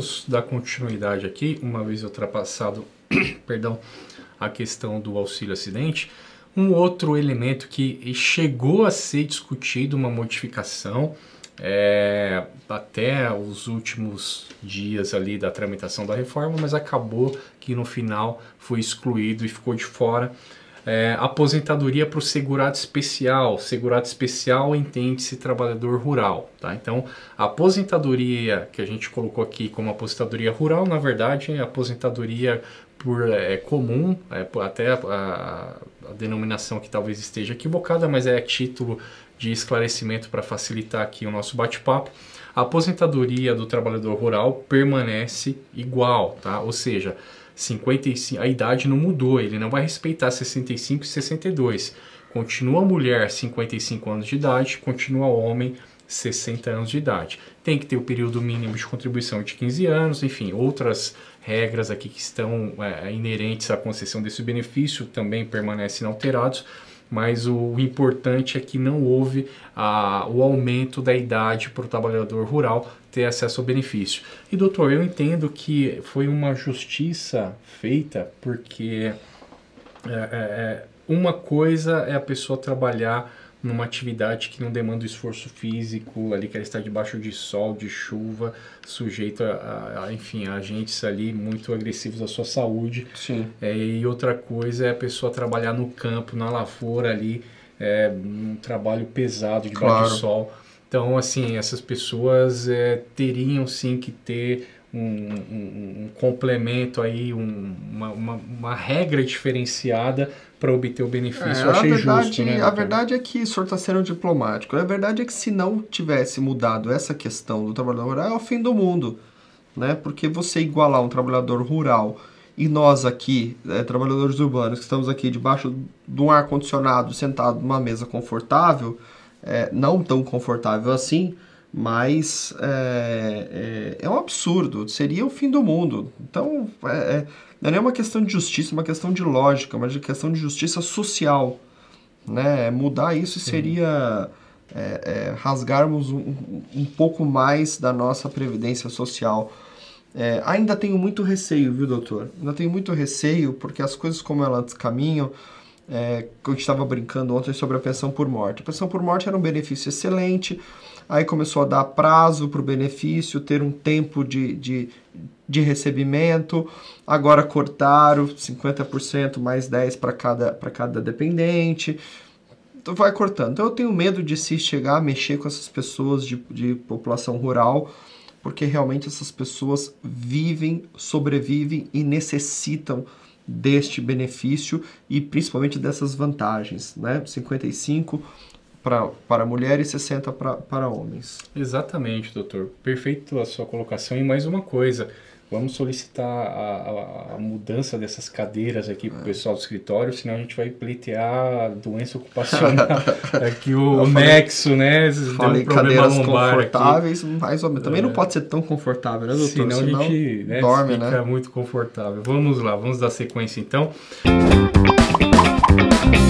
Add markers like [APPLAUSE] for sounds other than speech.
vamos dar continuidade aqui, uma vez ultrapassado, [COUGHS] perdão, a questão do auxílio acidente. Um outro elemento que chegou a ser discutido, uma modificação, é, até os últimos dias ali da tramitação da reforma, mas acabou que no final foi excluído e ficou de fora, é, aposentadoria para o segurado especial. Segurado especial entende-se trabalhador rural. Tá? Então, a aposentadoria que a gente colocou aqui como aposentadoria rural, na verdade, é aposentadoria por é, comum, é, até a, a, a denominação que talvez esteja equivocada, mas é título de esclarecimento para facilitar aqui o nosso bate-papo. A aposentadoria do trabalhador rural permanece igual, tá? Ou seja, 55, a idade não mudou, ele não vai respeitar 65 e 62. Continua mulher 55 anos de idade, continua homem 60 anos de idade. Tem que ter o período mínimo de contribuição de 15 anos, enfim, outras regras aqui que estão é, inerentes à concessão desse benefício também permanecem alterados mas o importante é que não houve a, ah, o aumento da idade para o trabalhador rural ter acesso ao benefício. E doutor, eu entendo que foi uma justiça feita porque é, é, uma coisa é a pessoa trabalhar numa atividade que não demanda esforço físico, ali que ela está debaixo de sol, de chuva, sujeita a, a enfim, a agentes ali muito agressivos à sua saúde. Sim. É, e outra coisa é a pessoa trabalhar no campo, na lavoura ali, é, um trabalho pesado debaixo claro. de sol. Então, assim, essas pessoas é, teriam sim que ter um, um, complemento aí, uma, uma, uma regra diferenciada para obter o benefício. É, Eu achei verdade, justo, né? A verdade é que o senhor está sendo diplomático. A verdade é que se não tivesse mudado essa questão do trabalhador rural, é o fim do mundo. Né? Porque você igualar um trabalhador rural e nós aqui, é, trabalhadores urbanos, que estamos aqui debaixo de um ar-condicionado, sentado numa mesa confortável, é, não tão confortável assim, mas é, é, é, um absurdo, seria o fim do mundo. Então, é, é, não é nem uma questão de justiça, é uma questão de lógica, mas é uma questão de justiça social. Né? É mudar isso seria rasgarmos um, um, pouco mais da nossa previdência social. ainda tenho muito receio, viu, doutor? Ainda tenho muito receio, porque as coisas como elas caminham, é, que eu estava brincando ontem sobre a pensão por morte. A pensão por morte era um benefício excelente, aí começou a dar prazo para o benefício, ter um tempo de, de, de recebimento, agora cortaram 50% mais 10% para cada, cada dependente. Então vai cortando. Então eu tenho medo de se chegar a mexer com essas pessoas de, de população rural, porque realmente essas pessoas vivem, sobrevivem e necessitam deste benefício e principalmente dessas vantagens, né? 55 para mulheres e 60 para homens. Exatamente, doutor. Perfeito a sua colocação. E mais uma coisa, vamos solicitar a, a, a mudança dessas cadeiras aqui para o é. pessoal do escritório, senão a gente vai pleitear doença ocupacional. aqui [LAUGHS] é o, o falei, nexo, né? Falei um cadeiras confortáveis, aqui. mais ou menos. Também é. não pode ser tão confortável, né, doutor? Senão, senão a gente né, dorme, né? fica né? muito confortável. Vamos lá, vamos dar sequência então. Música